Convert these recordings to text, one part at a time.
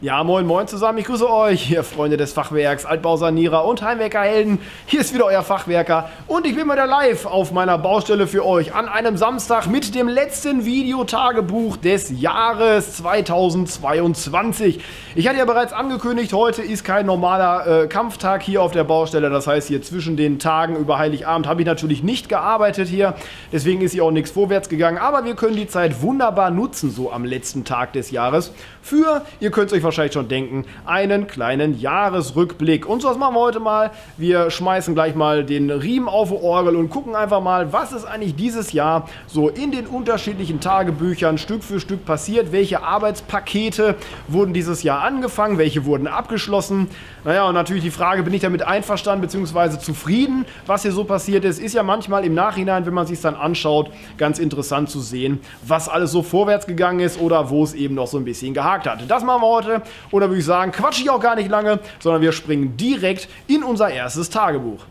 Ja, moin moin zusammen, ich grüße euch, ihr Freunde des Fachwerks, Altbausanierer und Heimwerkerhelden. Hier ist wieder euer Fachwerker und ich bin wieder live auf meiner Baustelle für euch an einem Samstag mit dem letzten Videotagebuch des Jahres 2022. Ich hatte ja bereits angekündigt, heute ist kein normaler äh, Kampftag hier auf der Baustelle. Das heißt, hier zwischen den Tagen über Heiligabend habe ich natürlich nicht gearbeitet hier. Deswegen ist hier auch nichts vorwärts gegangen, aber wir können die Zeit wunderbar nutzen, so am letzten Tag des Jahres für, ihr könnt es euch wahrscheinlich schon denken, einen kleinen Jahresrückblick. Und so, was machen wir heute mal? Wir schmeißen gleich mal den Riemen auf die Orgel und gucken einfach mal, was ist eigentlich dieses Jahr so in den unterschiedlichen Tagebüchern Stück für Stück passiert. Welche Arbeitspakete wurden dieses Jahr angefangen? Welche wurden abgeschlossen? Naja, und natürlich die Frage, bin ich damit einverstanden bzw. zufrieden, was hier so passiert ist? Ist ja manchmal im Nachhinein, wenn man sich dann anschaut, ganz interessant zu sehen, was alles so vorwärts gegangen ist oder wo es eben noch so ein bisschen gehakt gehakt hat. Das machen wir heute und da würde ich sagen, quatsche ich auch gar nicht lange, sondern wir springen direkt in unser erstes Tagebuch.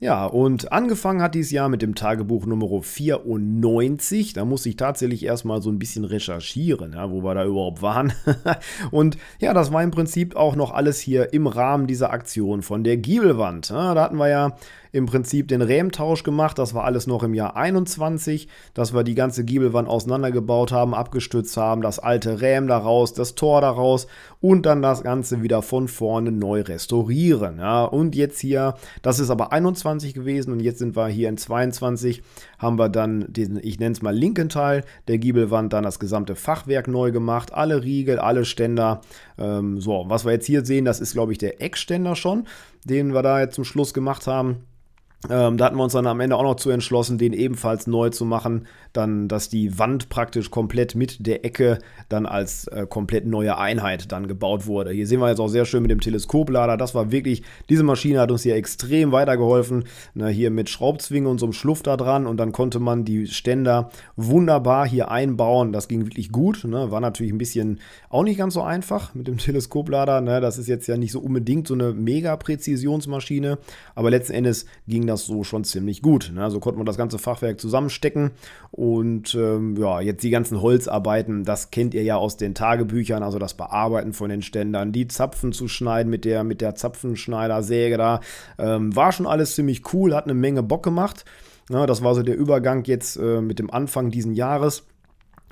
Ja, und angefangen hat dieses Jahr mit dem Tagebuch Nummer 94. Da musste ich tatsächlich erstmal so ein bisschen recherchieren, ja, wo wir da überhaupt waren. und ja, das war im Prinzip auch noch alles hier im Rahmen dieser Aktion von der Giebelwand. Ja, da hatten wir ja im Prinzip den Rähmtausch gemacht. Das war alles noch im Jahr 21, dass wir die ganze Giebelwand auseinandergebaut haben, abgestützt haben, das alte Rähm daraus, das Tor daraus und dann das Ganze wieder von vorne neu restaurieren. Ja, und jetzt hier, das ist aber 21 gewesen und jetzt sind wir hier in 22, haben wir dann diesen, ich nenne es mal linken Teil der Giebelwand, dann das gesamte Fachwerk neu gemacht, alle Riegel, alle Ständer. Ähm, so, was wir jetzt hier sehen, das ist glaube ich der Eckständer schon, den wir da jetzt zum Schluss gemacht haben. Ähm, da hatten wir uns dann am Ende auch noch zu entschlossen, den ebenfalls neu zu machen. Dann, dass die Wand praktisch komplett mit der Ecke dann als äh, komplett neue Einheit dann gebaut wurde. Hier sehen wir jetzt auch sehr schön mit dem Teleskoplader. Das war wirklich, diese Maschine hat uns hier extrem weitergeholfen. Na, ne, hier mit Schraubzwinge und so einem Schluff da dran. Und dann konnte man die Ständer wunderbar hier einbauen. Das ging wirklich gut. Ne? War natürlich ein bisschen auch nicht ganz so einfach mit dem Teleskoplader. Ne? Das ist jetzt ja nicht so unbedingt so eine mega Präzisionsmaschine. Aber letzten Endes ging das das so schon ziemlich gut. Ne? So also konnte man das ganze Fachwerk zusammenstecken und ähm, ja, jetzt die ganzen Holzarbeiten, das kennt ihr ja aus den Tagebüchern, also das Bearbeiten von den Ständern, die Zapfen zu schneiden mit der, mit der Zapfenschneidersäge da, ähm, war schon alles ziemlich cool, hat eine Menge Bock gemacht. Ja, ne? das war so der Übergang jetzt äh, mit dem Anfang diesen Jahres.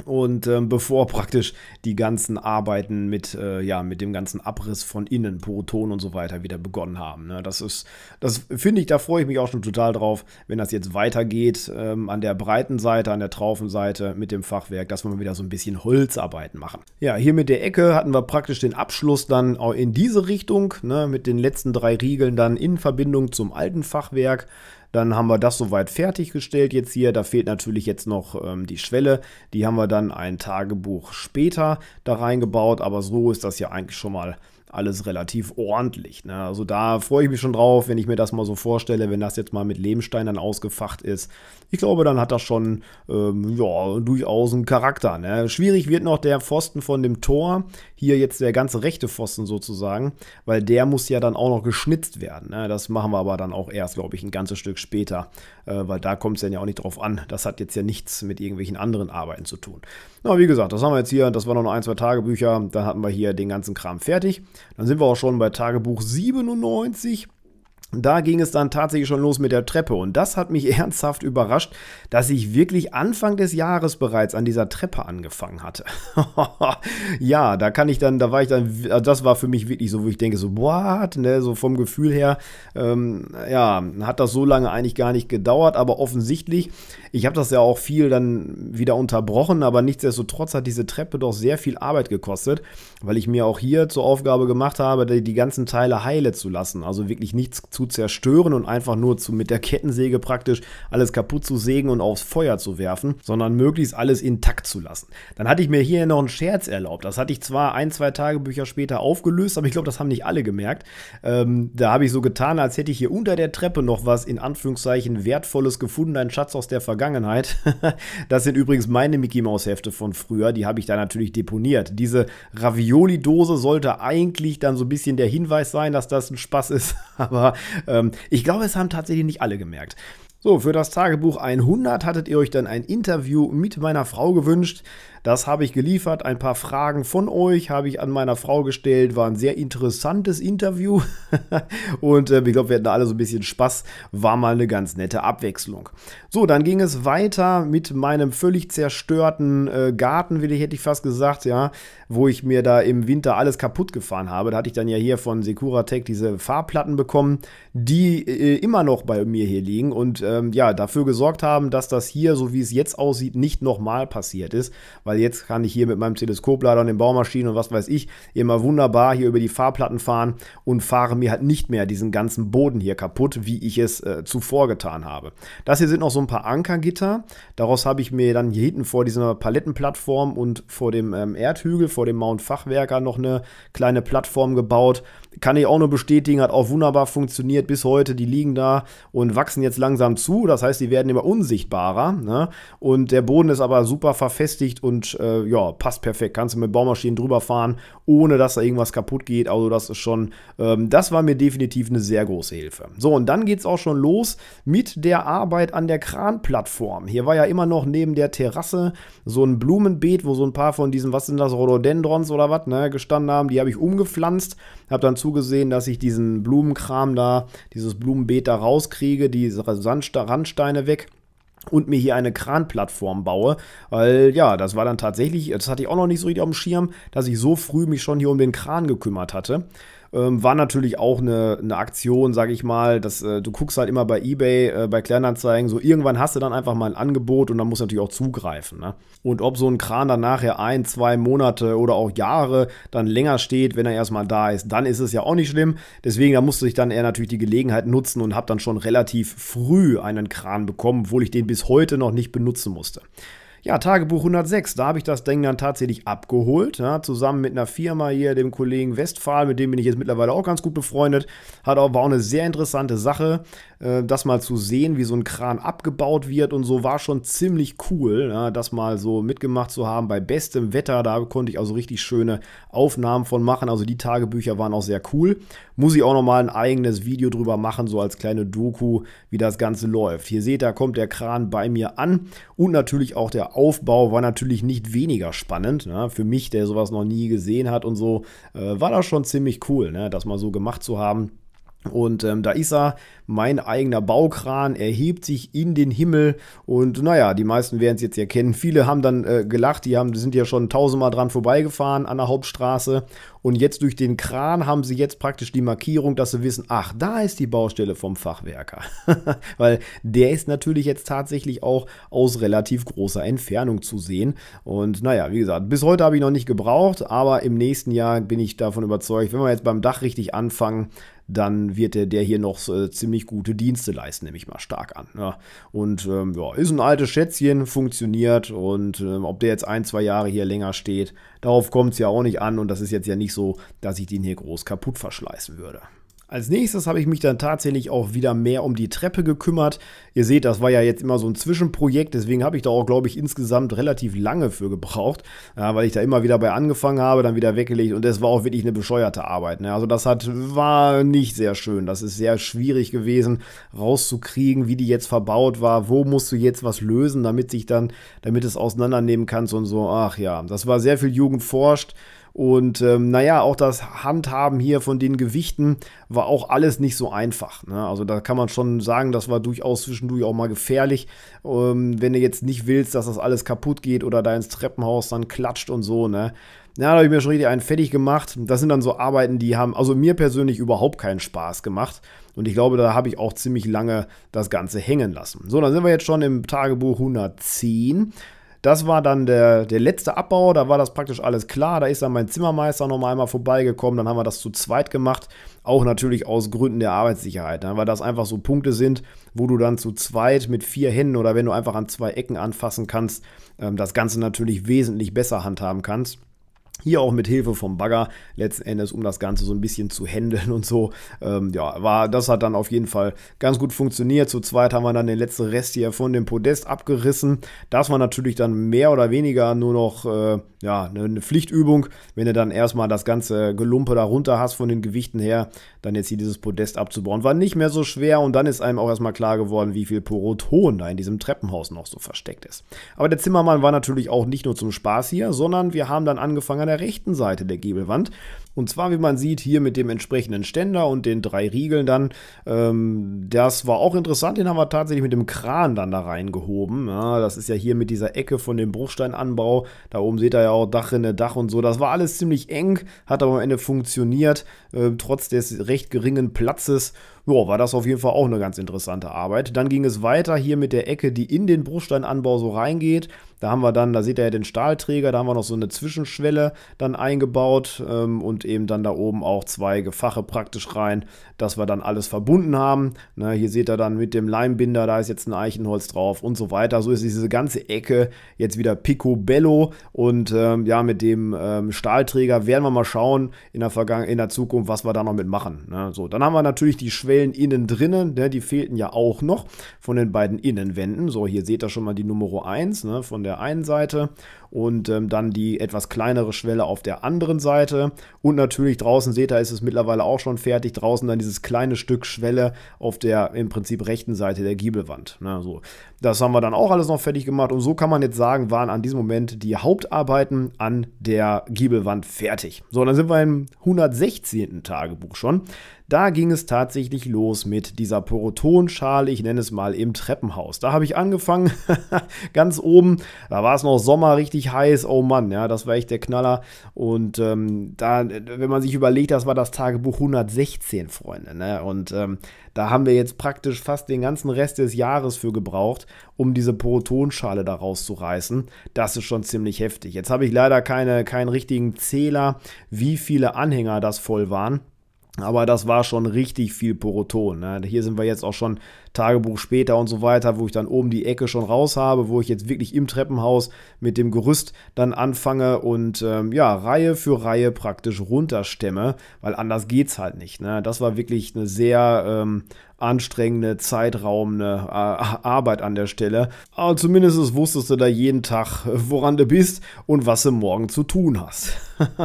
Und ähm, bevor praktisch die ganzen Arbeiten mit, äh, ja, mit dem ganzen Abriss von innen, Poroton und so weiter wieder begonnen haben. Ne? Das ist, das finde ich, da freue ich mich auch schon total drauf, wenn das jetzt weitergeht ähm, an der breiten Seite, an der Traufenseite mit dem Fachwerk, dass wir mal wieder so ein bisschen Holzarbeiten machen. Ja, hier mit der Ecke hatten wir praktisch den Abschluss dann auch in diese Richtung, ne? mit den letzten drei Riegeln dann in Verbindung zum alten Fachwerk. Dann haben wir das soweit fertiggestellt jetzt hier. Da fehlt natürlich jetzt noch ähm, die Schwelle. Die haben wir dann ein Tagebuch später da reingebaut. Aber so ist das ja eigentlich schon mal alles relativ ordentlich. Ne? Also da freue ich mich schon drauf, wenn ich mir das mal so vorstelle, wenn das jetzt mal mit Lehmsteinern ausgefacht ist. Ich glaube, dann hat das schon ähm, ja, durchaus einen Charakter. Ne? Schwierig wird noch der Pfosten von dem Tor hier jetzt der ganze rechte Pfosten sozusagen, weil der muss ja dann auch noch geschnitzt werden. Ne? Das machen wir aber dann auch erst, glaube ich, ein ganzes Stück später, äh, weil da kommt es ja auch nicht drauf an. Das hat jetzt ja nichts mit irgendwelchen anderen Arbeiten zu tun. Na, wie gesagt, das haben wir jetzt hier, das waren noch ein, zwei Tagebücher, dann hatten wir hier den ganzen Kram fertig. Dann sind wir auch schon bei Tagebuch 97. Da ging es dann tatsächlich schon los mit der Treppe und das hat mich ernsthaft überrascht, dass ich wirklich Anfang des Jahres bereits an dieser Treppe angefangen hatte. ja, da kann ich dann, da war ich dann, also das war für mich wirklich so, wo ich denke, so, what, ne, so vom Gefühl her, ähm, ja, hat das so lange eigentlich gar nicht gedauert, aber offensichtlich, ich habe das ja auch viel dann wieder unterbrochen, aber nichtsdestotrotz hat diese Treppe doch sehr viel Arbeit gekostet, weil ich mir auch hier zur Aufgabe gemacht habe, die, die ganzen Teile heile zu lassen, also wirklich nichts zu zu zerstören und einfach nur zu, mit der Kettensäge praktisch alles kaputt zu sägen und aufs Feuer zu werfen, sondern möglichst alles intakt zu lassen. Dann hatte ich mir hier noch einen Scherz erlaubt. Das hatte ich zwar ein, zwei Tagebücher später aufgelöst, aber ich glaube, das haben nicht alle gemerkt. Ähm, da habe ich so getan, als hätte ich hier unter der Treppe noch was in Anführungszeichen Wertvolles gefunden, ein Schatz aus der Vergangenheit. das sind übrigens meine Mickey maus Hefte von früher, die habe ich da natürlich deponiert. Diese Ravioli-Dose sollte eigentlich dann so ein bisschen der Hinweis sein, dass das ein Spaß ist, aber ähm, ich glaube, es haben tatsächlich nicht alle gemerkt. So, für das Tagebuch 100 hattet ihr euch dann ein Interview mit meiner Frau gewünscht. Das habe ich geliefert. Ein paar Fragen von euch habe ich an meiner Frau gestellt. War ein sehr interessantes Interview. und äh, ich glaube, wir hatten da alle so ein bisschen Spaß. War mal eine ganz nette Abwechslung. So, dann ging es weiter mit meinem völlig zerstörten äh, Garten, will ich, hätte ich fast gesagt, ja, wo ich mir da im Winter alles kaputt gefahren habe. Da hatte ich dann ja hier von Secura Tech diese Fahrplatten bekommen, die äh, immer noch bei mir hier liegen und ähm, ja, dafür gesorgt haben, dass das hier, so wie es jetzt aussieht, nicht nochmal passiert ist, weil weil jetzt kann ich hier mit meinem Teleskoplader und den Baumaschinen und was weiß ich immer wunderbar hier über die Fahrplatten fahren und fahre mir halt nicht mehr diesen ganzen Boden hier kaputt, wie ich es äh, zuvor getan habe. Das hier sind noch so ein paar Ankergitter. Daraus habe ich mir dann hier hinten vor dieser Palettenplattform und vor dem ähm, Erdhügel, vor dem Mount Fachwerker noch eine kleine Plattform gebaut, kann ich auch nur bestätigen, hat auch wunderbar funktioniert bis heute. Die liegen da und wachsen jetzt langsam zu. Das heißt, die werden immer unsichtbarer. Ne? Und der Boden ist aber super verfestigt und äh, ja, passt perfekt. Kannst du mit Baumaschinen drüber fahren, ohne dass da irgendwas kaputt geht. Also, das ist schon, ähm, das war mir definitiv eine sehr große Hilfe. So, und dann geht es auch schon los mit der Arbeit an der Kranplattform. Hier war ja immer noch neben der Terrasse so ein Blumenbeet, wo so ein paar von diesen, was sind das, Rhododendrons oder was, ne, gestanden haben. Die habe ich umgepflanzt, habe dann zugesehen, dass ich diesen Blumenkram da, dieses Blumenbeet da rauskriege, diese Randsteine weg und mir hier eine Kranplattform baue, weil ja, das war dann tatsächlich, das hatte ich auch noch nicht so richtig auf dem Schirm, dass ich so früh mich schon hier um den Kran gekümmert hatte. Ähm, war natürlich auch eine, eine Aktion, sage ich mal, dass äh, du guckst halt immer bei eBay, äh, bei Kleinanzeigen, so irgendwann hast du dann einfach mal ein Angebot und dann musst du natürlich auch zugreifen. Ne? Und ob so ein Kran dann nachher ein, zwei Monate oder auch Jahre dann länger steht, wenn er erstmal da ist, dann ist es ja auch nicht schlimm. Deswegen, da musste ich dann eher natürlich die Gelegenheit nutzen und habe dann schon relativ früh einen Kran bekommen, obwohl ich den bis heute noch nicht benutzen musste. Ja, Tagebuch 106, da habe ich das Ding dann tatsächlich abgeholt, ja, zusammen mit einer Firma hier, dem Kollegen Westphal, mit dem bin ich jetzt mittlerweile auch ganz gut befreundet. Hat auch, war auch eine sehr interessante Sache, äh, das mal zu sehen, wie so ein Kran abgebaut wird und so, war schon ziemlich cool, ja, das mal so mitgemacht zu haben bei bestem Wetter, da konnte ich also richtig schöne Aufnahmen von machen, also die Tagebücher waren auch sehr cool. Muss ich auch nochmal ein eigenes Video drüber machen, so als kleine Doku, wie das Ganze läuft. Hier seht, da kommt der Kran bei mir an und natürlich auch der Aufbau war natürlich nicht weniger spannend. Ne? Für mich, der sowas noch nie gesehen hat und so, äh, war das schon ziemlich cool, ne? das mal so gemacht zu haben. Und ähm, da ist er, mein eigener Baukran, erhebt sich in den Himmel. Und naja, die meisten werden es jetzt erkennen. Viele haben dann äh, gelacht, die, haben, die sind ja schon tausendmal dran vorbeigefahren an der Hauptstraße. Und jetzt durch den Kran haben sie jetzt praktisch die Markierung, dass sie wissen, ach, da ist die Baustelle vom Fachwerker. Weil der ist natürlich jetzt tatsächlich auch aus relativ großer Entfernung zu sehen. Und naja, wie gesagt, bis heute habe ich noch nicht gebraucht, aber im nächsten Jahr bin ich davon überzeugt, wenn wir jetzt beim Dach richtig anfangen, dann wird der, der hier noch äh, ziemlich gute Dienste leisten, nehme ich mal stark an. Ne? Und ähm, ja, ist ein altes Schätzchen, funktioniert und ähm, ob der jetzt ein, zwei Jahre hier länger steht, darauf kommt es ja auch nicht an und das ist jetzt ja nicht so, dass ich den hier groß kaputt verschleißen würde. Als nächstes habe ich mich dann tatsächlich auch wieder mehr um die Treppe gekümmert. Ihr seht, das war ja jetzt immer so ein Zwischenprojekt, deswegen habe ich da auch, glaube ich, insgesamt relativ lange für gebraucht, ja, weil ich da immer wieder bei angefangen habe, dann wieder weggelegt und das war auch wirklich eine bescheuerte Arbeit. Ne? Also das hat, war nicht sehr schön. Das ist sehr schwierig gewesen, rauszukriegen, wie die jetzt verbaut war, wo musst du jetzt was lösen, damit sich dann, damit es auseinandernehmen kannst und so. Ach ja, das war sehr viel Jugend forscht. Und ähm, naja, auch das Handhaben hier von den Gewichten war auch alles nicht so einfach. Ne? Also da kann man schon sagen, das war durchaus zwischendurch auch mal gefährlich. Ähm, wenn du jetzt nicht willst, dass das alles kaputt geht oder da ins Treppenhaus dann klatscht und so, ne? Ja, da habe ich mir schon richtig einen fertig gemacht. Das sind dann so Arbeiten, die haben also mir persönlich überhaupt keinen Spaß gemacht. Und ich glaube, da habe ich auch ziemlich lange das Ganze hängen lassen. So, dann sind wir jetzt schon im Tagebuch 110. Das war dann der, der letzte Abbau, da war das praktisch alles klar. Da ist dann mein Zimmermeister nochmal einmal vorbeigekommen, dann haben wir das zu zweit gemacht. Auch natürlich aus Gründen der Arbeitssicherheit, ne? weil das einfach so Punkte sind, wo du dann zu zweit mit vier Händen oder wenn du einfach an zwei Ecken anfassen kannst, ähm, das Ganze natürlich wesentlich besser handhaben kannst. Hier auch mit Hilfe vom Bagger letzten Endes, um das Ganze so ein bisschen zu handeln und so. Ähm, ja, war, das hat dann auf jeden Fall ganz gut funktioniert. Zu zweit haben wir dann den letzten Rest hier von dem Podest abgerissen. Das war natürlich dann mehr oder weniger nur noch äh, ja, ne, eine Pflichtübung. Wenn du dann erstmal das ganze Gelumpe da runter hast von den Gewichten her, dann jetzt hier dieses Podest abzubauen, war nicht mehr so schwer. Und dann ist einem auch erstmal klar geworden, wie viel Poroton da in diesem Treppenhaus noch so versteckt ist. Aber der Zimmermann war natürlich auch nicht nur zum Spaß hier, sondern wir haben dann angefangen, an der der rechten Seite der Giebelwand und zwar, wie man sieht, hier mit dem entsprechenden Ständer und den drei Riegeln dann. Ähm, das war auch interessant, den haben wir tatsächlich mit dem Kran dann da reingehoben. Ja, das ist ja hier mit dieser Ecke von dem Bruchsteinanbau. Da oben seht ihr ja auch Dachrinne, Dach und so. Das war alles ziemlich eng, hat aber am Ende funktioniert, äh, trotz des recht geringen Platzes. Ja, war das auf jeden Fall auch eine ganz interessante Arbeit. Dann ging es weiter hier mit der Ecke, die in den Bruchsteinanbau so reingeht. Da haben wir dann, da seht ihr ja den Stahlträger, da haben wir noch so eine Zwischenschwelle dann eingebaut ähm, und und eben dann da oben auch zwei Gefache praktisch rein, dass wir dann alles verbunden haben. Ne, hier seht ihr dann mit dem Leimbinder, da ist jetzt ein Eichenholz drauf und so weiter. So ist diese ganze Ecke jetzt wieder picobello und ähm, ja, mit dem ähm, Stahlträger werden wir mal schauen in der, Vergangen in der Zukunft, was wir da noch mitmachen. Ne, so, dann haben wir natürlich die Schwellen innen drinnen, ne, die fehlten ja auch noch von den beiden Innenwänden. So, hier seht ihr schon mal die Nummer 1 ne, von der einen Seite und ähm, dann die etwas kleinere Schwelle auf der anderen Seite. Und natürlich draußen, seht ihr, ist es mittlerweile auch schon fertig. Draußen dann dieses kleine Stück Schwelle auf der im Prinzip rechten Seite der Giebelwand. Na, ne, so. Das haben wir dann auch alles noch fertig gemacht. Und so kann man jetzt sagen, waren an diesem Moment die Hauptarbeiten an der Giebelwand fertig. So, dann sind wir im 116. Tagebuch schon. Da ging es tatsächlich los mit dieser Porotonschale, ich nenne es mal im Treppenhaus. Da habe ich angefangen, ganz oben, da war es noch Sommer, richtig heiß, oh Mann, ja, das war echt der Knaller. Und ähm, da, wenn man sich überlegt, das war das Tagebuch 116, Freunde, ne? und ähm, da haben wir jetzt praktisch fast den ganzen Rest des Jahres für gebraucht, um diese Porotonschale da rauszureißen. Das ist schon ziemlich heftig. Jetzt habe ich leider keine, keinen richtigen Zähler, wie viele Anhänger das voll waren. Aber das war schon richtig viel Poroton. Ne? Hier sind wir jetzt auch schon Tagebuch später und so weiter, wo ich dann oben die Ecke schon raus habe, wo ich jetzt wirklich im Treppenhaus mit dem Gerüst dann anfange und ähm, ja, Reihe für Reihe praktisch runterstemme, weil anders geht's halt nicht. Ne? Das war wirklich eine sehr ähm, anstrengende, zeitraumende äh, Arbeit an der Stelle. Aber zumindest wusstest du da jeden Tag, woran du bist und was du morgen zu tun hast.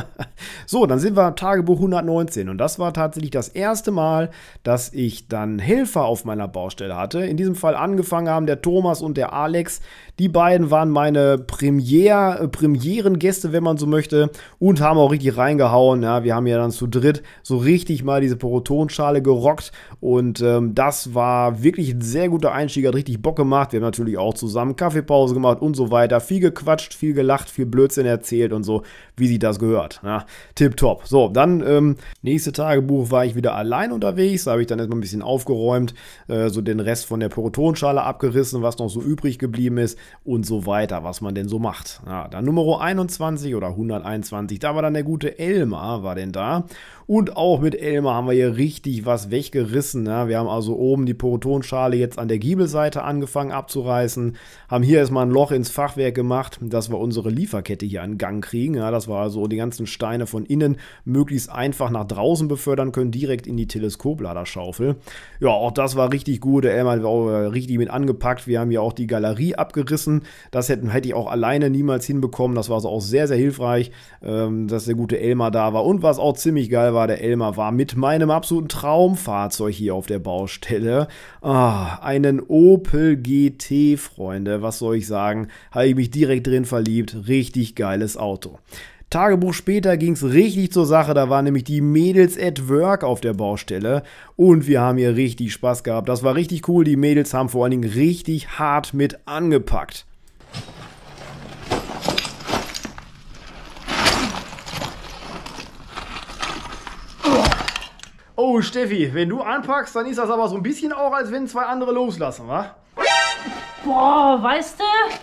so, dann sind wir Tagebuch 119 und das war tatsächlich das erste Mal, dass ich dann Helfer auf meiner Baustelle Anlaufstelle hatte. In diesem Fall angefangen haben der Thomas und der Alex, die beiden waren meine Premiere, äh, Premierengäste, wenn man so möchte, und haben auch richtig reingehauen. Ja, wir haben ja dann zu dritt so richtig mal diese Porotonschale gerockt und ähm, das war wirklich ein sehr guter Einstieg, hat richtig Bock gemacht. Wir haben natürlich auch zusammen Kaffeepause gemacht und so weiter. Viel gequatscht, viel gelacht, viel Blödsinn erzählt und so, wie sich das gehört. Ja, tipptopp. So, dann ähm, nächste Tagebuch war ich wieder allein unterwegs. Da habe ich dann erstmal ein bisschen aufgeräumt, äh, so den Rest von der Porotonschale abgerissen, was noch so übrig geblieben ist und so weiter, was man denn so macht. Ja, dann Nummer 21 oder 121, da war dann der gute Elmar, war denn da. Und auch mit Elmar haben wir hier richtig was weggerissen. Ja. Wir haben also oben die Porotonschale jetzt an der Giebelseite angefangen abzureißen, haben hier erstmal ein Loch ins Fachwerk gemacht, dass wir unsere Lieferkette hier in Gang kriegen, ja, dass wir also die ganzen Steine von innen möglichst einfach nach draußen befördern können, direkt in die Teleskopladerschaufel. Ja, auch das war richtig gut. Der Elmar war äh, richtig mit angepackt. Wir haben hier auch die Galerie abgerissen gerissen. Das hätten, hätte ich auch alleine niemals hinbekommen. Das war also auch sehr, sehr hilfreich, ähm, dass der gute Elmar da war. Und was auch ziemlich geil war, der Elmar war mit meinem absoluten Traumfahrzeug hier auf der Baustelle. Ah, einen Opel GT, Freunde. Was soll ich sagen? Habe ich mich direkt drin verliebt. Richtig geiles Auto. Tagebuch später ging es richtig zur Sache, da waren nämlich die Mädels at Work auf der Baustelle und wir haben hier richtig Spaß gehabt. Das war richtig cool, die Mädels haben vor allen Dingen richtig hart mit angepackt. Oh, Steffi, wenn du anpackst, dann ist das aber so ein bisschen auch, als wenn zwei andere loslassen, wa? Boah, weißt du?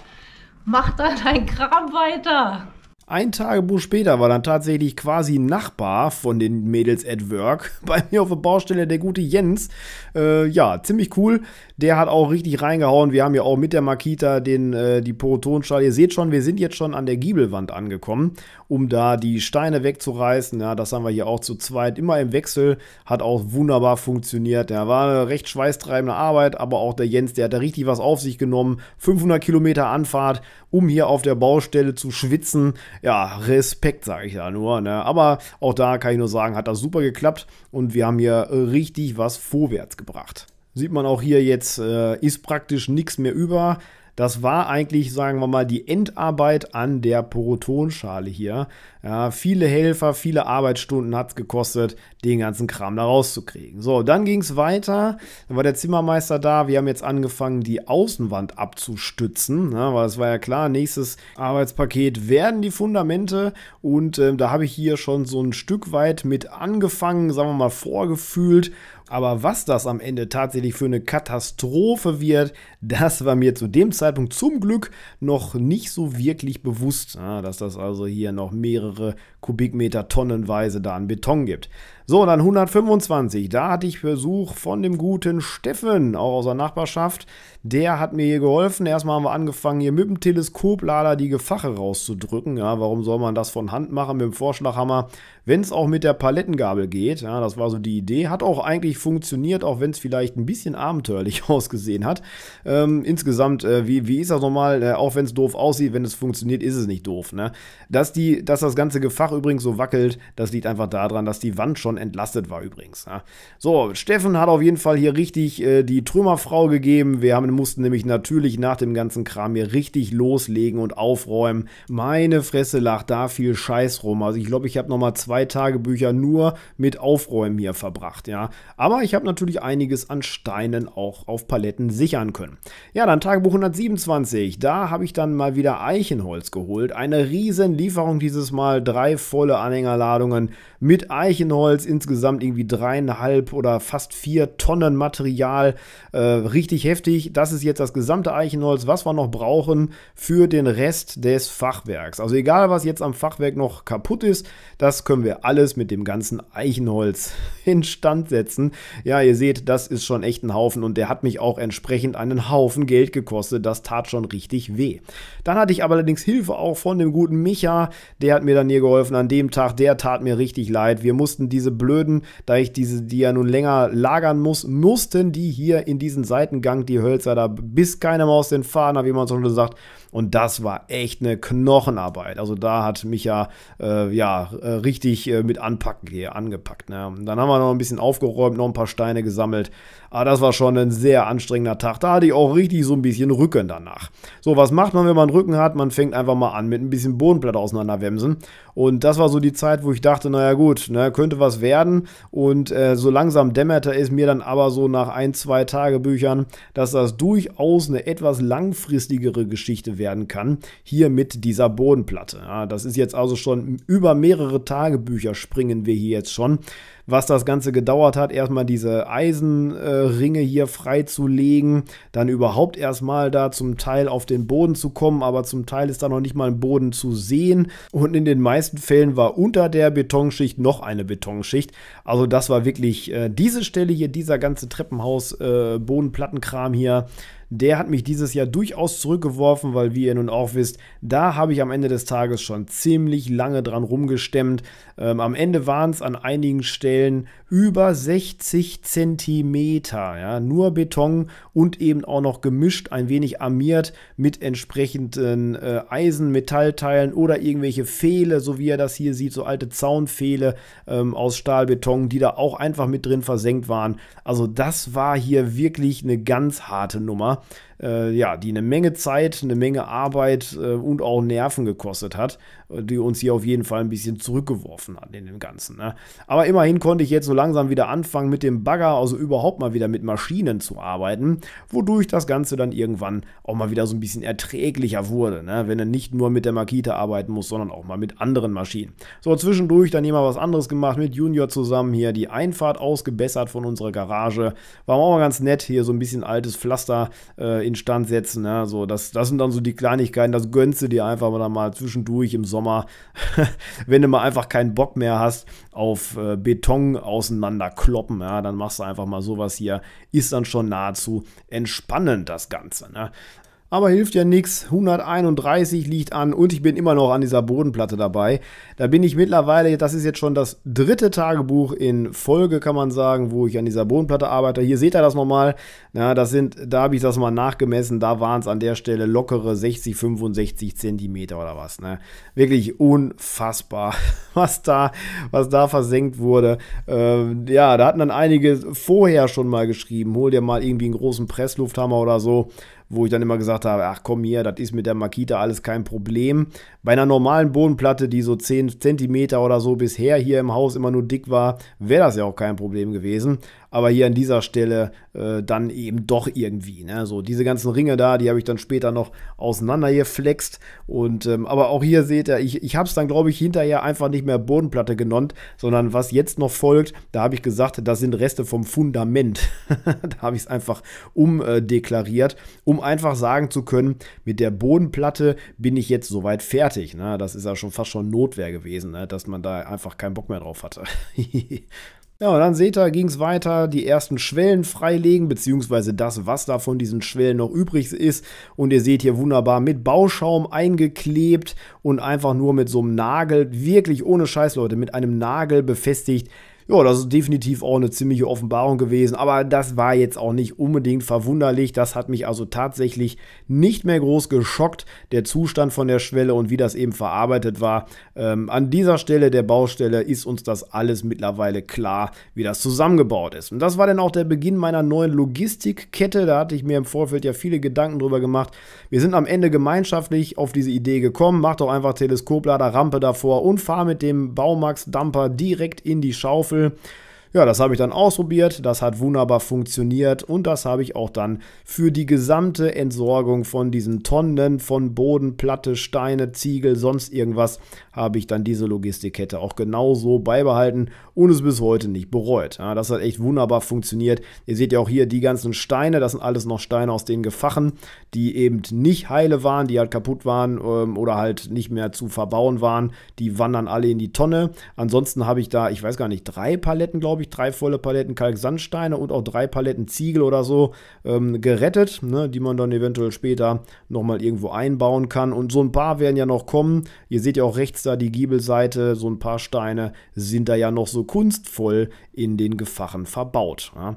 Mach da dein Kram weiter. Ein Tagebuch später war dann tatsächlich quasi Nachbar von den Mädels at Work bei mir auf der Baustelle, der gute Jens. Äh, ja, ziemlich cool. Der hat auch richtig reingehauen. Wir haben ja auch mit der Makita den, äh, die Porotonstahl. Ihr seht schon, wir sind jetzt schon an der Giebelwand angekommen, um da die Steine wegzureißen. Ja, das haben wir hier auch zu zweit. Immer im Wechsel. Hat auch wunderbar funktioniert. Ja, war eine recht schweißtreibende Arbeit, aber auch der Jens, der hat da richtig was auf sich genommen. 500 Kilometer Anfahrt, um hier auf der Baustelle zu schwitzen ja, Respekt, sage ich da nur. Ne? Aber auch da kann ich nur sagen, hat das super geklappt und wir haben hier richtig was vorwärts gebracht. Sieht man auch hier jetzt, äh, ist praktisch nichts mehr über. Das war eigentlich, sagen wir mal, die Endarbeit an der Porotonschale hier. Ja, viele Helfer, viele Arbeitsstunden hat es gekostet, den ganzen Kram da rauszukriegen. So, dann ging es weiter. Dann war der Zimmermeister da. Wir haben jetzt angefangen, die Außenwand abzustützen. Ja, weil es war ja klar, nächstes Arbeitspaket werden die Fundamente. Und äh, da habe ich hier schon so ein Stück weit mit angefangen, sagen wir mal, vorgefühlt. Aber was das am Ende tatsächlich für eine Katastrophe wird, das war mir zu dem Zeitpunkt zum Glück noch nicht so wirklich bewusst, ah, dass das also hier noch mehrere Kubikmeter tonnenweise da an Beton gibt. So, dann 125. Da hatte ich Besuch von dem guten Steffen, auch aus der Nachbarschaft. Der hat mir hier geholfen. Erstmal haben wir angefangen, hier mit dem Teleskoplader die Gefache rauszudrücken. Ja, warum soll man das von Hand machen mit dem Vorschlaghammer, wenn es auch mit der Palettengabel geht? Ja, das war so die Idee. Hat auch eigentlich funktioniert, auch wenn es vielleicht ein bisschen abenteuerlich ausgesehen hat. Ähm, insgesamt, äh, wie, wie ist das nochmal? Äh, auch wenn es doof aussieht, wenn es funktioniert, ist es nicht doof. Ne? Dass, die, dass das ganze Gefach übrigens so wackelt, das liegt einfach daran, dass die Wand schon schon entlastet war übrigens. Ja. So, Steffen hat auf jeden Fall hier richtig äh, die Trümmerfrau gegeben. Wir haben, mussten nämlich natürlich nach dem ganzen Kram hier richtig loslegen und aufräumen. Meine Fresse lag da viel Scheiß rum. Also ich glaube, ich habe nochmal zwei Tagebücher nur mit Aufräumen hier verbracht, ja. Aber ich habe natürlich einiges an Steinen auch auf Paletten sichern können. Ja, dann Tagebuch 127. Da habe ich dann mal wieder Eichenholz geholt. Eine riesen Lieferung dieses Mal. Drei volle Anhängerladungen mit Eichenholz jeweils insgesamt irgendwie dreieinhalb oder fast vier Tonnen Material. Äh, richtig heftig. Das ist jetzt das gesamte Eichenholz, was wir noch brauchen für den Rest des Fachwerks. Also egal, was jetzt am Fachwerk noch kaputt ist, das können wir alles mit dem ganzen Eichenholz instand setzen. Ja, ihr seht, das ist schon echt ein Haufen und der hat mich auch entsprechend einen Haufen Geld gekostet. Das tat schon richtig weh. Dann hatte ich aber allerdings Hilfe auch von dem guten Micha. Der hat mir dann hier geholfen an dem Tag. Der tat mir richtig leid. Wir mussten diese blöden, da ich diese, die ja nun länger lagern muss, mussten die hier in diesen Seitengang, die Hölzer da, bis keine Maus den Faden, wie man so schon sagt, und das war echt eine Knochenarbeit. Also da hat mich ja, äh, ja äh, richtig äh, mit anpacken hier angepackt. Ne? Dann haben wir noch ein bisschen aufgeräumt, noch ein paar Steine gesammelt. Aber ah, das war schon ein sehr anstrengender Tag. Da hatte ich auch richtig so ein bisschen Rücken danach. So, was macht man, wenn man Rücken hat? Man fängt einfach mal an mit ein bisschen Bodenplatte auseinanderwemsen. Und das war so die Zeit, wo ich dachte, naja gut, ne, könnte was werden. Und äh, so langsam dämmerte es mir dann aber so nach ein, zwei Tagebüchern, dass das durchaus eine etwas langfristigere Geschichte wäre werden kann, hier mit dieser Bodenplatte. Ja, das ist jetzt also schon über mehrere Tagebücher springen wir hier jetzt schon was das Ganze gedauert hat, erstmal diese Eisenringe äh, hier freizulegen, dann überhaupt erstmal da zum Teil auf den Boden zu kommen, aber zum Teil ist da noch nicht mal ein Boden zu sehen. Und in den meisten Fällen war unter der Betonschicht noch eine Betonschicht. Also das war wirklich äh, diese Stelle hier, dieser ganze Treppenhaus, äh, Bodenplattenkram hier. Der hat mich dieses Jahr durchaus zurückgeworfen, weil wie ihr nun auch wisst, da habe ich am Ende des Tages schon ziemlich lange dran rumgestemmt. Ähm, am Ende waren es an einigen Stellen über 60 Zentimeter. Ja, nur Beton und eben auch noch gemischt, ein wenig armiert mit entsprechenden äh, Eisen, Metallteilen oder irgendwelche Pfähle, so wie ihr das hier sieht, so alte Zaunpfähle ähm, aus Stahlbeton, die da auch einfach mit drin versenkt waren. Also das war hier wirklich eine ganz harte Nummer, äh, ja, die eine Menge Zeit, eine Menge Arbeit äh, und auch Nerven gekostet hat, äh, die uns hier auf jeden Fall ein bisschen zurückgeworfen hat in dem Ganzen. Ne? Aber immerhin konnte ich jetzt so lange langsam wieder anfangen mit dem Bagger, also überhaupt mal wieder mit Maschinen zu arbeiten, wodurch das Ganze dann irgendwann auch mal wieder so ein bisschen erträglicher wurde, ne? wenn er nicht nur mit der Makita arbeiten muss, sondern auch mal mit anderen Maschinen. So, zwischendurch dann jemand was anderes gemacht, mit Junior zusammen hier die Einfahrt ausgebessert von unserer Garage. War auch mal ganz nett, hier so ein bisschen altes Pflaster äh, instand setzen. Ne? So, das, das sind dann so die Kleinigkeiten, das gönnst du dir einfach mal, mal zwischendurch im Sommer, wenn du mal einfach keinen Bock mehr hast auf äh, Beton auseinanderkloppen. Ja, dann machst du einfach mal sowas hier. Ist dann schon nahezu entspannend, das Ganze. Ne? Aber hilft ja nichts. 131 liegt an und ich bin immer noch an dieser Bodenplatte dabei. Da bin ich mittlerweile, das ist jetzt schon das dritte Tagebuch in Folge, kann man sagen, wo ich an dieser Bodenplatte arbeite. Hier seht ihr das nochmal. Ja, das sind, da habe ich das mal nachgemessen. Da waren es an der Stelle lockere 60, 65 Zentimeter oder was. Ne? Wirklich unfassbar, was da, was da versenkt wurde. Ähm, ja, da hatten dann einige vorher schon mal geschrieben, hol dir mal irgendwie einen großen Presslufthammer oder so wo ich dann immer gesagt habe, ach komm hier, das ist mit der Makita alles kein Problem. Bei einer normalen Bodenplatte, die so 10 cm oder so bisher hier im Haus immer nur dick war, wäre das ja auch kein Problem gewesen aber hier an dieser Stelle äh, dann eben doch irgendwie. Ne? So, diese ganzen Ringe da, die habe ich dann später noch auseinandergeflext. Und, ähm, aber auch hier seht ihr, ich, ich habe es dann, glaube ich, hinterher einfach nicht mehr Bodenplatte genannt, sondern was jetzt noch folgt, da habe ich gesagt, das sind Reste vom Fundament. da habe ich es einfach umdeklariert, um einfach sagen zu können, mit der Bodenplatte bin ich jetzt soweit fertig. Ne? Das ist ja schon fast schon Notwehr gewesen, ne? dass man da einfach keinen Bock mehr drauf hatte. Ja, und dann seht ihr, ging es weiter, die ersten Schwellen freilegen, beziehungsweise das, was da von diesen Schwellen noch übrig ist. Und ihr seht hier wunderbar mit Bauschaum eingeklebt und einfach nur mit so einem Nagel, wirklich ohne Scheiß, Leute, mit einem Nagel befestigt ja, das ist definitiv auch eine ziemliche Offenbarung gewesen, aber das war jetzt auch nicht unbedingt verwunderlich. Das hat mich also tatsächlich nicht mehr groß geschockt, der Zustand von der Schwelle und wie das eben verarbeitet war. Ähm, an dieser Stelle der Baustelle ist uns das alles mittlerweile klar, wie das zusammengebaut ist. Und das war dann auch der Beginn meiner neuen Logistikkette. Da hatte ich mir im Vorfeld ja viele Gedanken drüber gemacht. Wir sind am Ende gemeinschaftlich auf diese Idee gekommen. Macht doch einfach Teleskoplader, Rampe davor und fahr mit dem Baumax-Dumper direkt in die Schaufel Staffel Ja, das habe ich dann ausprobiert, das hat wunderbar funktioniert und das habe ich auch dann für die gesamte Entsorgung von diesen Tonnen von Boden, Platte, Steine, Ziegel, sonst irgendwas, habe ich dann diese Logistikkette auch genauso beibehalten und es bis heute nicht bereut. Ja, das hat echt wunderbar funktioniert. Ihr seht ja auch hier die ganzen Steine, das sind alles noch Steine aus den Gefachen, die eben nicht heile waren, die halt kaputt waren ähm, oder halt nicht mehr zu verbauen waren. Die wandern alle in die Tonne. Ansonsten habe ich da, ich weiß gar nicht, drei Paletten, glaube ich, ich, drei volle Paletten Kalksandsteine und auch drei Paletten Ziegel oder so ähm, gerettet, ne, die man dann eventuell später nochmal irgendwo einbauen kann. Und so ein paar werden ja noch kommen. Ihr seht ja auch rechts da die Giebelseite, so ein paar Steine sind da ja noch so kunstvoll in den Gefachen verbaut. Ja.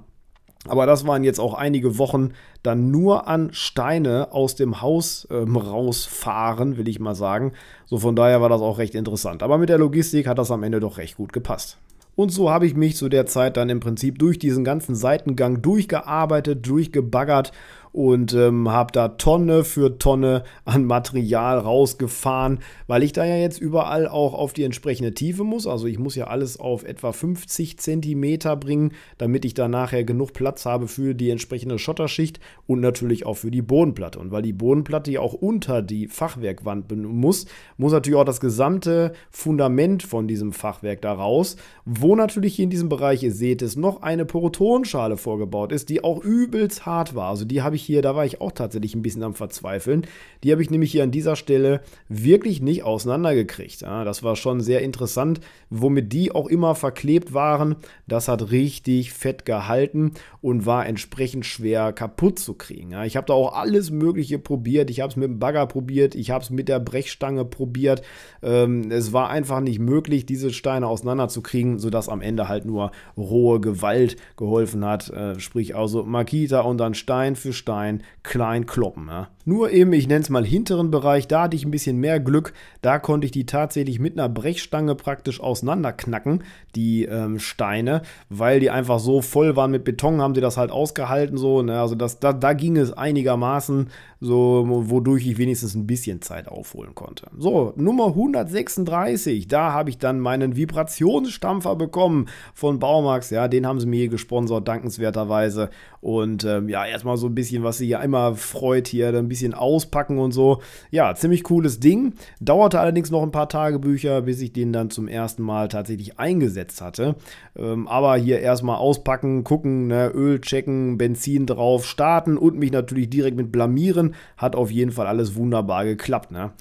Aber das waren jetzt auch einige Wochen dann nur an Steine aus dem Haus ähm, rausfahren, will ich mal sagen. So von daher war das auch recht interessant. Aber mit der Logistik hat das am Ende doch recht gut gepasst. Und so habe ich mich zu der Zeit dann im Prinzip durch diesen ganzen Seitengang durchgearbeitet, durchgebaggert und ähm, habe da Tonne für Tonne an Material rausgefahren, weil ich da ja jetzt überall auch auf die entsprechende Tiefe muss. Also ich muss ja alles auf etwa 50 cm bringen, damit ich da nachher genug Platz habe für die entsprechende Schotterschicht und natürlich auch für die Bodenplatte. Und weil die Bodenplatte ja auch unter die Fachwerkwand muss, muss natürlich auch das gesamte Fundament von diesem Fachwerk da raus, wo natürlich hier in diesem Bereich, ihr seht es, noch eine Porotonschale vorgebaut ist, die auch übelst hart war. Also die habe ich ich hier, da war ich auch tatsächlich ein bisschen am Verzweifeln. Die habe ich nämlich hier an dieser Stelle wirklich nicht auseinandergekriegt. Ja, das war schon sehr interessant, womit die auch immer verklebt waren. Das hat richtig fett gehalten und war entsprechend schwer kaputt zu kriegen. Ja, ich habe da auch alles Mögliche probiert. Ich habe es mit dem Bagger probiert. Ich habe es mit der Brechstange probiert. Ähm, es war einfach nicht möglich, diese Steine auseinanderzukriegen, sodass am Ende halt nur rohe Gewalt geholfen hat. Äh, sprich also Makita und dann Stein für Stein. Bernstein klein kloppen. Ja? Nur eben, ich nenne es mal, hinteren Bereich, da hatte ich ein bisschen mehr Glück. Da konnte ich die tatsächlich mit einer Brechstange praktisch auseinanderknacken, die ähm, Steine, weil die einfach so voll waren mit Beton, haben sie das halt ausgehalten. So, ne? Also das, da, da ging es einigermaßen, so, wodurch ich wenigstens ein bisschen Zeit aufholen konnte. So, Nummer 136, da habe ich dann meinen Vibrationsstampfer bekommen von Baumax. Ja, den haben sie mir hier gesponsert, dankenswerterweise. Und ähm, ja, erstmal so ein bisschen, was sie ja immer freut hier, ein bisschen bisschen auspacken und so. Ja, ziemlich cooles Ding. Dauerte allerdings noch ein paar Tagebücher, bis ich den dann zum ersten Mal tatsächlich eingesetzt hatte. Ähm, aber hier erstmal auspacken, gucken, ne, Öl checken, Benzin drauf, starten und mich natürlich direkt mit blamieren. Hat auf jeden Fall alles wunderbar geklappt. Ne?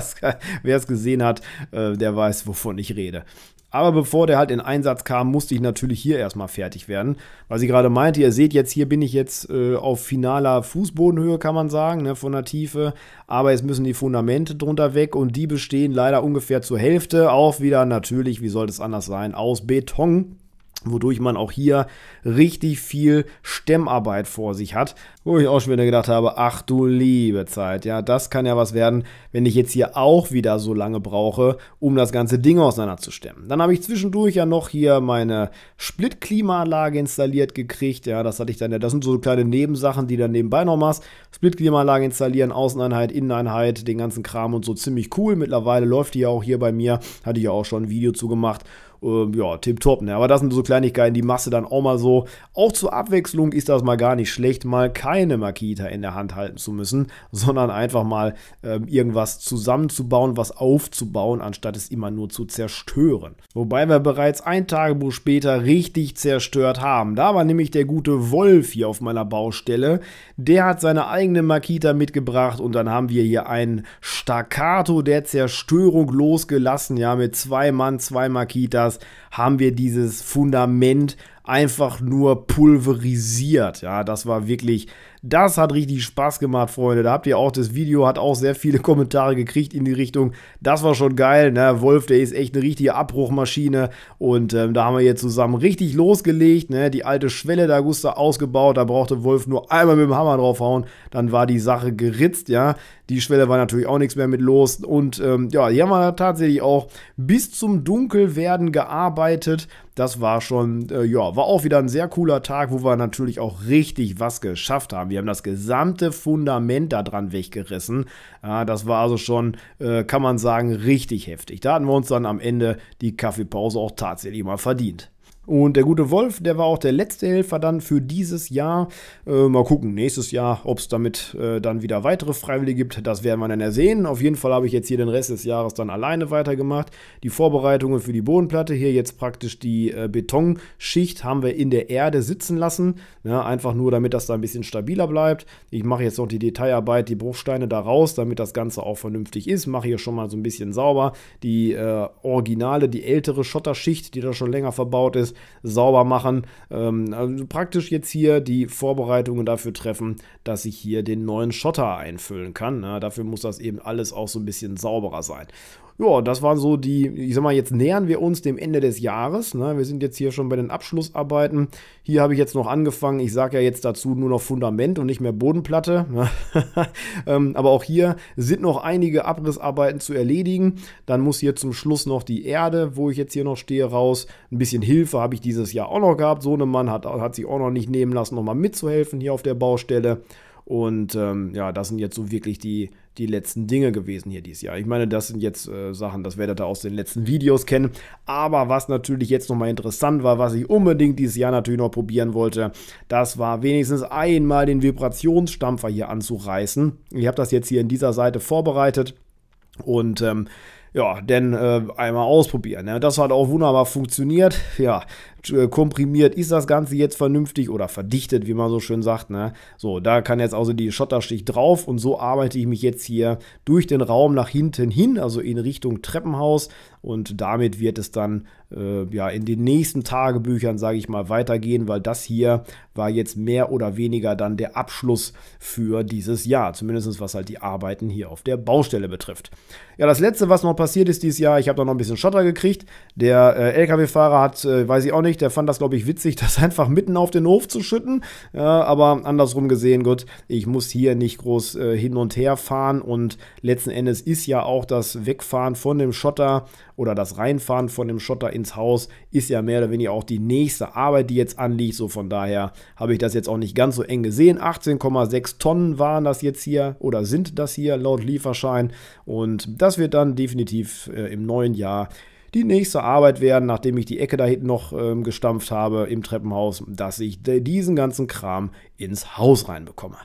Wer es gesehen hat, äh, der weiß, wovon ich rede. Aber bevor der halt in Einsatz kam, musste ich natürlich hier erstmal fertig werden. Was ich gerade meinte, ihr seht jetzt, hier bin ich jetzt äh, auf finaler Fußbodenhöhe, kann man sagen, ne, von der Tiefe. Aber jetzt müssen die Fundamente drunter weg und die bestehen leider ungefähr zur Hälfte auch wieder natürlich, wie soll es anders sein, aus Beton wodurch man auch hier richtig viel Stemmarbeit vor sich hat, wo ich auch schon wieder gedacht habe, ach du liebe Zeit, ja, das kann ja was werden, wenn ich jetzt hier auch wieder so lange brauche, um das ganze Ding auseinanderzustemmen. Dann habe ich zwischendurch ja noch hier meine Split-Klimaanlage installiert gekriegt, ja, das hatte ich dann das sind so kleine Nebensachen, die dann nebenbei noch machst. Split-Klimaanlage installieren, Außeneinheit, Inneneinheit, den ganzen Kram und so, ziemlich cool. Mittlerweile läuft die ja auch hier bei mir, hatte ich ja auch schon ein Video zu gemacht ähm, ja, tipptopp. Ne? Aber das sind so Kleinigkeiten, die machst du dann auch mal so. Auch zur Abwechslung ist das mal gar nicht schlecht, mal keine Makita in der Hand halten zu müssen, sondern einfach mal ähm, irgendwas zusammenzubauen, was aufzubauen, anstatt es immer nur zu zerstören. Wobei wir bereits ein Tagebuch später richtig zerstört haben. Da war nämlich der gute Wolf hier auf meiner Baustelle. Der hat seine eigene Makita mitgebracht und dann haben wir hier einen Staccato der Zerstörung losgelassen, ja, mit zwei Mann, zwei Makitas Panthers haben wir dieses Fundament einfach nur pulverisiert. Ja, das war wirklich das hat richtig Spaß gemacht, Freunde. Da habt ihr auch, das Video hat auch sehr viele Kommentare gekriegt in die Richtung. Das war schon geil, ne? Wolf, der ist echt eine richtige Abbruchmaschine. Und ähm, da haben wir jetzt zusammen richtig losgelegt, ne? Die alte Schwelle da Gusta ausgebaut. Da brauchte Wolf nur einmal mit dem Hammer draufhauen. Dann war die Sache geritzt, ja. Die Schwelle war natürlich auch nichts mehr mit los. Und ähm, ja, hier haben wir tatsächlich auch bis zum Dunkelwerden gearbeitet. Das war schon, äh, ja, war auch wieder ein sehr cooler Tag, wo wir natürlich auch richtig was geschafft haben. Wir haben das gesamte Fundament da dran weggerissen. Äh, das war also schon, äh, kann man sagen, richtig heftig. Da hatten wir uns dann am Ende die Kaffeepause auch tatsächlich mal verdient. Und der gute Wolf, der war auch der letzte Helfer dann für dieses Jahr. Äh, mal gucken, nächstes Jahr, ob es damit äh, dann wieder weitere Freiwillige gibt. Das werden wir dann ja sehen. Auf jeden Fall habe ich jetzt hier den Rest des Jahres dann alleine weitergemacht. Die Vorbereitungen für die Bodenplatte, hier jetzt praktisch die äh, Betonschicht, haben wir in der Erde sitzen lassen. Ja, ne, einfach nur, damit das da ein bisschen stabiler bleibt. Ich mache jetzt noch die Detailarbeit, die Bruchsteine da raus, damit das Ganze auch vernünftig ist. Mache hier schon mal so ein bisschen sauber. Die äh, originale, die ältere Schotterschicht, die da schon länger verbaut ist sauber machen. Ähm, also praktisch jetzt hier die Vorbereitungen dafür treffen, dass ich hier den neuen Schotter einfüllen kann. Na, dafür muss das eben alles auch so ein bisschen sauberer sein ja, das waren so die, ich sag mal, jetzt nähern wir uns dem Ende des Jahres. Ne? Wir sind jetzt hier schon bei den Abschlussarbeiten. Hier habe ich jetzt noch angefangen. Ich sage ja jetzt dazu nur noch Fundament und nicht mehr Bodenplatte. Ne? ähm, aber auch hier sind noch einige Abrissarbeiten zu erledigen. Dann muss hier zum Schluss noch die Erde, wo ich jetzt hier noch stehe, raus. Ein bisschen Hilfe habe ich dieses Jahr auch noch gehabt. So eine Mann hat, hat sich auch noch nicht nehmen lassen, nochmal mitzuhelfen hier auf der Baustelle. Und ähm, ja, das sind jetzt so wirklich die, die letzten Dinge gewesen hier dieses Jahr. Ich meine, das sind jetzt äh, Sachen, das werdet ihr aus den letzten Videos kennen. Aber was natürlich jetzt nochmal interessant war, was ich unbedingt dieses Jahr natürlich noch probieren wollte, das war wenigstens einmal den Vibrationsstampfer hier anzureißen. Ich habe das jetzt hier in dieser Seite vorbereitet und... Ähm, ja, denn äh, einmal ausprobieren. Ne? Das hat auch wunderbar funktioniert. Ja, äh, komprimiert ist das Ganze jetzt vernünftig oder verdichtet, wie man so schön sagt. Ne? So, da kann jetzt also die Schotterstich drauf und so arbeite ich mich jetzt hier durch den Raum nach hinten hin, also in Richtung Treppenhaus und damit wird es dann äh, ja in den nächsten Tagebüchern, sage ich mal, weitergehen, weil das hier war jetzt mehr oder weniger dann der Abschluss für dieses Jahr, zumindest was halt die Arbeiten hier auf der Baustelle betrifft. Ja, das letzte, was noch passiert ist dieses Jahr, ich habe da noch ein bisschen Schotter gekriegt. Der äh, LKW-Fahrer hat, äh, weiß ich auch nicht, Ulrich, der fand das, glaube ich, witzig, das einfach mitten auf den Hof zu schütten. Äh, aber andersrum gesehen, gut, ich muss hier nicht groß äh, hin und her fahren. Und letzten Endes ist ja auch das Wegfahren von dem Schotter oder das Reinfahren von dem Schotter ins Haus ist ja mehr oder weniger auch die nächste Arbeit, die jetzt anliegt. So von daher habe ich das jetzt auch nicht ganz so eng gesehen. 18,6 Tonnen waren das jetzt hier oder sind das hier laut Lieferschein. Und das wird dann definitiv äh, im neuen Jahr die nächste Arbeit werden, nachdem ich die Ecke da hinten noch ähm, gestampft habe im Treppenhaus, dass ich diesen ganzen Kram ins Haus reinbekomme.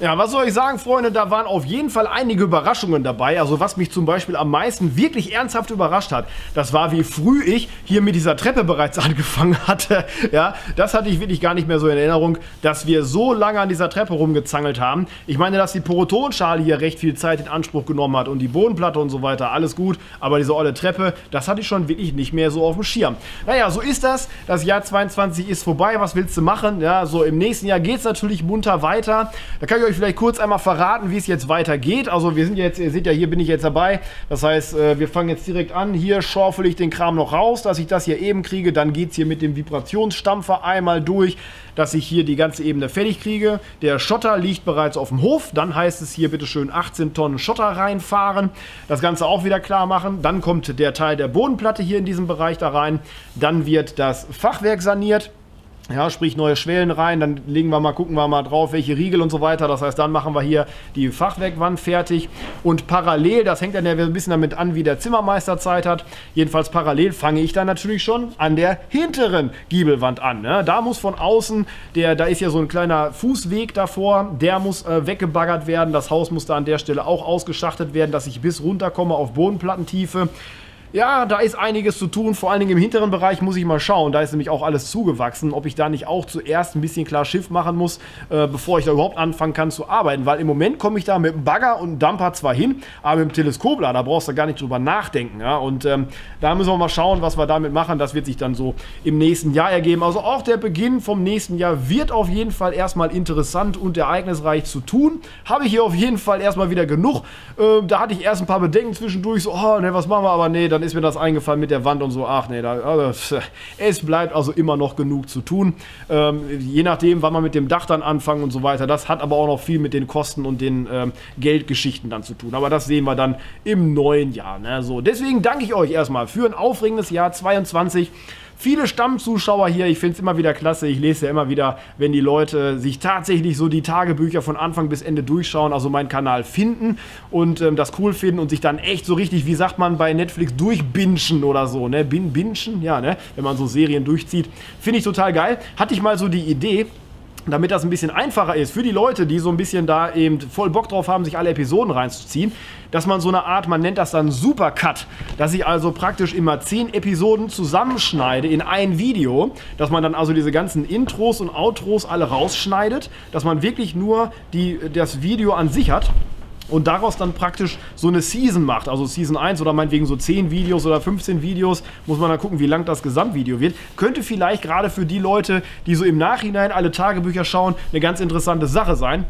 Ja, was soll ich sagen, Freunde? Da waren auf jeden Fall einige Überraschungen dabei. Also was mich zum Beispiel am meisten wirklich ernsthaft überrascht hat, das war, wie früh ich hier mit dieser Treppe bereits angefangen hatte. Ja, das hatte ich wirklich gar nicht mehr so in Erinnerung, dass wir so lange an dieser Treppe rumgezangelt haben. Ich meine, dass die Porotonschale hier recht viel Zeit in Anspruch genommen hat und die Bodenplatte und so weiter, alles gut. Aber diese olle Treppe, das hatte ich schon wirklich nicht mehr so auf dem Schirm. Naja, so ist das. Das Jahr 22 ist vorbei. Was willst du machen? Ja, so im nächsten Jahr geht es natürlich munter weiter. Da kann ich euch euch vielleicht kurz einmal verraten, wie es jetzt weitergeht. Also wir sind jetzt, ihr seht ja, hier bin ich jetzt dabei. Das heißt, äh, wir fangen jetzt direkt an. Hier schaufel ich den Kram noch raus, dass ich das hier eben kriege. Dann geht es hier mit dem Vibrationsstampfer einmal durch, dass ich hier die ganze Ebene fertig kriege. Der Schotter liegt bereits auf dem Hof. Dann heißt es hier bitte schön 18 Tonnen Schotter reinfahren. Das Ganze auch wieder klar machen. Dann kommt der Teil der Bodenplatte hier in diesem Bereich da rein. Dann wird das Fachwerk saniert. Ja, sprich neue Schwellen rein, dann legen wir mal, gucken wir mal drauf, welche Riegel und so weiter. Das heißt, dann machen wir hier die Fachwerkwand fertig. Und parallel, das hängt dann ja ein bisschen damit an, wie der Zimmermeister Zeit hat. Jedenfalls parallel fange ich dann natürlich schon an der hinteren Giebelwand an. Ne? Da muss von außen, der, da ist ja so ein kleiner Fußweg davor, der muss äh, weggebaggert werden. Das Haus muss da an der Stelle auch ausgeschachtet werden, dass ich bis runterkomme auf Bodenplattentiefe. Ja, da ist einiges zu tun, vor allen Dingen im hinteren Bereich muss ich mal schauen. Da ist nämlich auch alles zugewachsen, ob ich da nicht auch zuerst ein bisschen klar Schiff machen muss, äh, bevor ich da überhaupt anfangen kann zu arbeiten. Weil im Moment komme ich da mit dem Bagger und dem Dumper zwar hin, aber mit dem Teleskopler, da brauchst du gar nicht drüber nachdenken. Ja? Und ähm, da müssen wir mal schauen, was wir damit machen. Das wird sich dann so im nächsten Jahr ergeben. Also auch der Beginn vom nächsten Jahr wird auf jeden Fall erstmal interessant und ereignisreich zu tun. Habe ich hier auf jeden Fall erstmal wieder genug. Äh, da hatte ich erst ein paar Bedenken zwischendurch, so, oh, ne, was machen wir aber? Nee, dann dann ist mir das eingefallen mit der Wand und so. Ach nee, da, also, es bleibt also immer noch genug zu tun. Ähm, je nachdem, wann man mit dem Dach dann anfangen und so weiter. Das hat aber auch noch viel mit den Kosten und den ähm, Geldgeschichten dann zu tun. Aber das sehen wir dann im neuen Jahr. Ne? So, deswegen danke ich euch erstmal für ein aufregendes Jahr 2022 viele Stammzuschauer hier. Ich finde es immer wieder klasse. Ich lese ja immer wieder, wenn die Leute sich tatsächlich so die Tagebücher von Anfang bis Ende durchschauen, also meinen Kanal finden und ähm, das cool finden und sich dann echt so richtig, wie sagt man bei Netflix, durchbinschen oder so, ne? Bin, binschen, ja, ne? Wenn man so Serien durchzieht. Finde ich total geil. Hatte ich mal so die Idee, damit das ein bisschen einfacher ist für die Leute, die so ein bisschen da eben voll Bock drauf haben, sich alle Episoden reinzuziehen, dass man so eine Art, man nennt das dann Supercut, dass ich also praktisch immer zehn Episoden zusammenschneide in ein Video, dass man dann also diese ganzen Intros und Outros alle rausschneidet, dass man wirklich nur die, das Video an sich hat und daraus dann praktisch so eine Season macht, also Season 1 oder meinetwegen so 10 Videos oder 15 Videos, muss man dann gucken, wie lang das Gesamtvideo wird, könnte vielleicht gerade für die Leute, die so im Nachhinein alle Tagebücher schauen, eine ganz interessante Sache sein.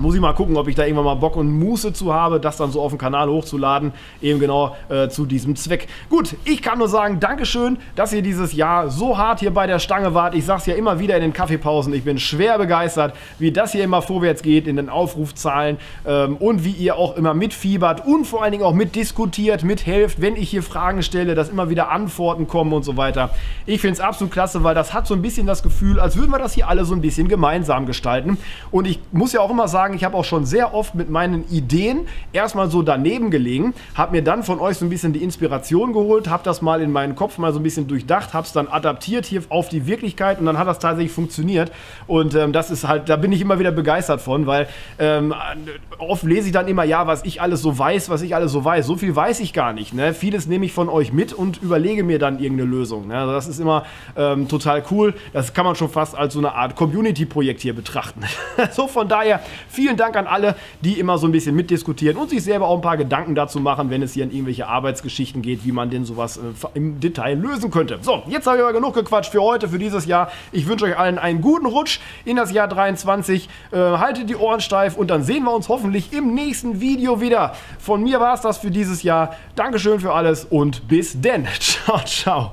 Muss ich mal gucken, ob ich da irgendwann mal Bock und Muße zu habe, das dann so auf dem Kanal hochzuladen, eben genau äh, zu diesem Zweck. Gut, ich kann nur sagen, Dankeschön, dass ihr dieses Jahr so hart hier bei der Stange wart. Ich sag's ja immer wieder in den Kaffeepausen, ich bin schwer begeistert, wie das hier immer vorwärts geht in den Aufrufzahlen ähm, und wie ihr auch immer mitfiebert und vor allen Dingen auch mitdiskutiert, mithelft, wenn ich hier Fragen stelle, dass immer wieder Antworten kommen und so weiter. Ich finde es absolut klasse, weil das hat so ein bisschen das Gefühl, als würden wir das hier alle so ein bisschen gemeinsam gestalten. Und ich muss ja auch immer sagen, sagen, ich habe auch schon sehr oft mit meinen Ideen erstmal so daneben gelegen, habe mir dann von euch so ein bisschen die Inspiration geholt, habe das mal in meinen Kopf mal so ein bisschen durchdacht, habe es dann adaptiert hier auf die Wirklichkeit und dann hat das tatsächlich funktioniert. Und ähm, das ist halt, da bin ich immer wieder begeistert von, weil ähm, oft lese ich dann immer, ja, was ich alles so weiß, was ich alles so weiß. So viel weiß ich gar nicht. Ne? Vieles nehme ich von euch mit und überlege mir dann irgendeine Lösung. Ne? Also das ist immer ähm, total cool. Das kann man schon fast als so eine Art Community-Projekt hier betrachten. so von daher, vielen Vielen Dank an alle, die immer so ein bisschen mitdiskutieren und sich selber auch ein paar Gedanken dazu machen, wenn es hier an irgendwelche Arbeitsgeschichten geht, wie man denn sowas äh, im Detail lösen könnte. So, jetzt habe ich aber genug gequatscht für heute, für dieses Jahr. Ich wünsche euch allen einen guten Rutsch in das Jahr 23. Äh, haltet die Ohren steif und dann sehen wir uns hoffentlich im nächsten Video wieder. Von mir war es das für dieses Jahr. Dankeschön für alles und bis denn. Ciao, ciao.